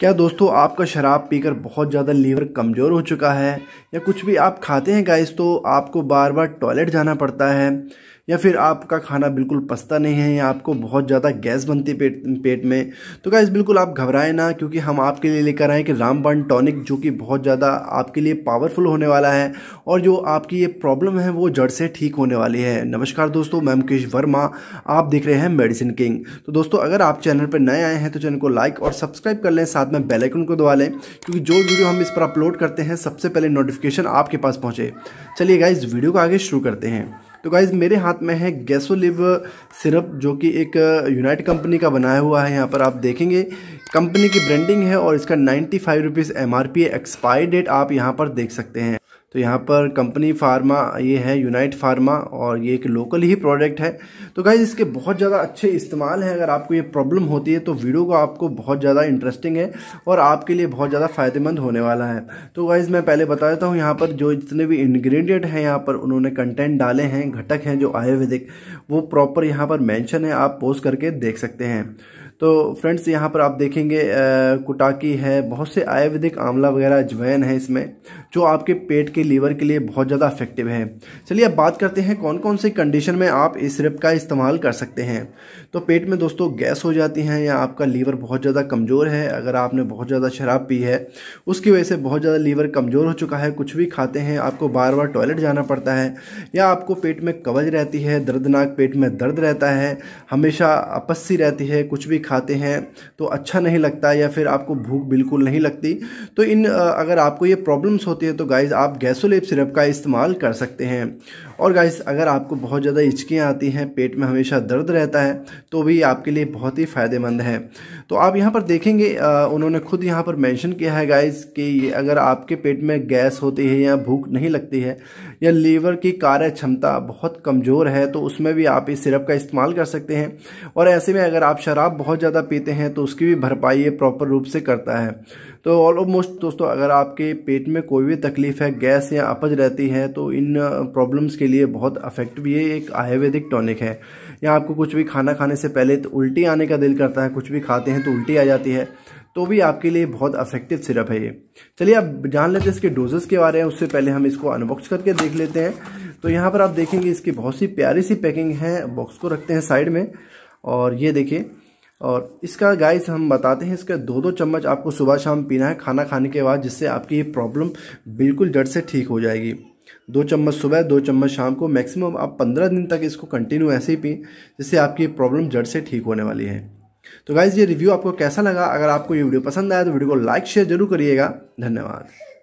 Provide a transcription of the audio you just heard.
क्या दोस्तों आपका शराब पीकर बहुत ज़्यादा लीवर कमज़ोर हो चुका है या कुछ भी आप खाते हैं गाइस तो आपको बार बार टॉयलेट जाना पड़ता है या फिर आपका खाना बिल्कुल पस्ता नहीं है या आपको बहुत ज़्यादा गैस बनती है पेट पेट में तो गाइज़ बिल्कुल आप घबराएं ना क्योंकि हम आपके लिए लेकर आए कि रामबाण टॉनिक जो कि बहुत ज़्यादा आपके लिए पावरफुल होने वाला है और जो आपकी ये प्रॉब्लम है वो जड़ से ठीक होने वाली है नमस्कार दोस्तों मैं मुकेश वर्मा आप देख रहे हैं मेडिसिन किंग तो दोस्तों अगर आप चैनल पर नए आए हैं तो चैनल को लाइक और सब्सक्राइब कर लें साथ में बेलाइकन को दबा लें क्योंकि जो वीडियो हम इस पर अपलोड करते हैं सबसे पहले नोटिफिकेशन आपके पास पहुँचे चलिए गाइज़ वीडियो को आगे शुरू करते हैं तो गाइज़ मेरे हाथ में है गैसोलिव सिरप जो कि एक यूनाइट uh, कंपनी का बनाया हुआ है यहाँ पर आप देखेंगे कंपनी की ब्रांडिंग है और इसका ninety five rupees M R P expiry date आप यहाँ पर देख सकते हैं तो यहाँ पर कंपनी फार्मा ये है यूनाइट फार्मा और ये एक लोकल ही प्रोडक्ट है तो गाइज इसके बहुत ज़्यादा अच्छे इस्तेमाल हैं अगर आपको ये प्रॉब्लम होती है तो वीडियो को आपको बहुत ज़्यादा इंटरेस्टिंग है और आपके लिए बहुत ज़्यादा फ़ायदेमंद होने वाला है तो गाइज़ मैं पहले बता देता हूँ यहाँ पर जो जितने भी इन्ग्रीडियंट हैं यहाँ पर उन्होंने कंटेंट डाले हैं घटक हैं जो आयुर्वेदिक वो प्रॉपर यहाँ पर मैंशन है आप पोस्ट करके देख सकते हैं तो फ्रेंड्स यहाँ पर आप देखेंगे कुटाकी है बहुत से आयुर्वेदिक आंवला वगैरह अजवैन है इसमें जो आपके पेट के लीवर के लिए बहुत ज़्यादा इफेक्टिव है चलिए अब बात करते हैं कौन कौन से कंडीशन में आप इस सिरप का इस्तेमाल कर सकते हैं तो पेट में दोस्तों गैस हो जाती हैं या आपका लीवर बहुत ज़्यादा कमज़ोर है अगर आपने बहुत ज़्यादा शराब पी है उसकी वजह से बहुत ज़्यादा लीवर कमज़ोर हो चुका है कुछ भी खाते हैं आपको बार बार टॉयलेट जाना पड़ता है या आपको पेट में कवज रहती है दर्दनाक पेट में दर्द रहता है हमेशा अपस्सी रहती है कुछ भी खाते हैं तो अच्छा नहीं लगता या फिर आपको भूख बिल्कुल नहीं लगती तो इन अगर आपको ये प्रॉब्लम्स होती है तो गाइज़ आप गैसोलेप सिरप का इस्तेमाल कर सकते हैं और गाइस अगर आपको बहुत ज़्यादा हिचकियाँ आती हैं पेट में हमेशा दर्द रहता है तो भी आपके लिए बहुत ही फ़ायदेमंद है तो आप यहाँ पर देखेंगे उन्होंने खुद यहाँ पर मैंशन किया है गाइस कि ये अगर आपके पेट में गैस होती है या भूख नहीं लगती है या लीवर की कार्य क्षमता बहुत कमज़ोर है तो उसमें भी आप इस सिरप का इस्तेमाल कर सकते हैं और ऐसे में अगर आप शराब बहुत ज़्यादा पीते हैं तो उसकी भी भरपाई ये प्रॉपर रूप से करता है तो ऑलमोस्ट दोस्तों अगर आपके पेट में कोई भी तकलीफ़ है गैस या अपज रहती है तो इन प्रॉब्लम्स के लिए बहुत अफेक्टिव ये एक आयुर्वेदिक टॉनिक है या आपको कुछ भी खाना खाने से पहले तो उल्टी आने का दिल करता है कुछ भी खाते हैं तो उल्टी आ जाती है तो भी आपके लिए बहुत अफेक्टिव सिरप है ये चलिए आप जान लेते हैं इसके डोजेस के बारे में उससे पहले हम इसको अनबॉक्स करके देख लेते हैं तो यहाँ पर आप देखेंगे इसकी बहुत सी प्यारी सी पैकिंग है बॉक्स को रखते हैं साइड में और ये देखिए और इसका गाइस हम बताते हैं इसका दो दो चम्मच आपको सुबह शाम पीना है खाना खाने के बाद जिससे आपकी ये प्रॉब्लम बिल्कुल जड़ से ठीक हो जाएगी दो चम्मच सुबह दो चम्मच शाम को मैक्सिमम आप पंद्रह दिन तक इसको कंटिन्यू ऐसे ही पिए जिससे आपकी प्रॉब्लम जड़ से ठीक होने वाली है तो गाइज़ ये रिव्यू आपको कैसा लगा अगर आपको ये वीडियो पसंद आया तो वीडियो को लाइक शेयर जरूर करिएगा धन्यवाद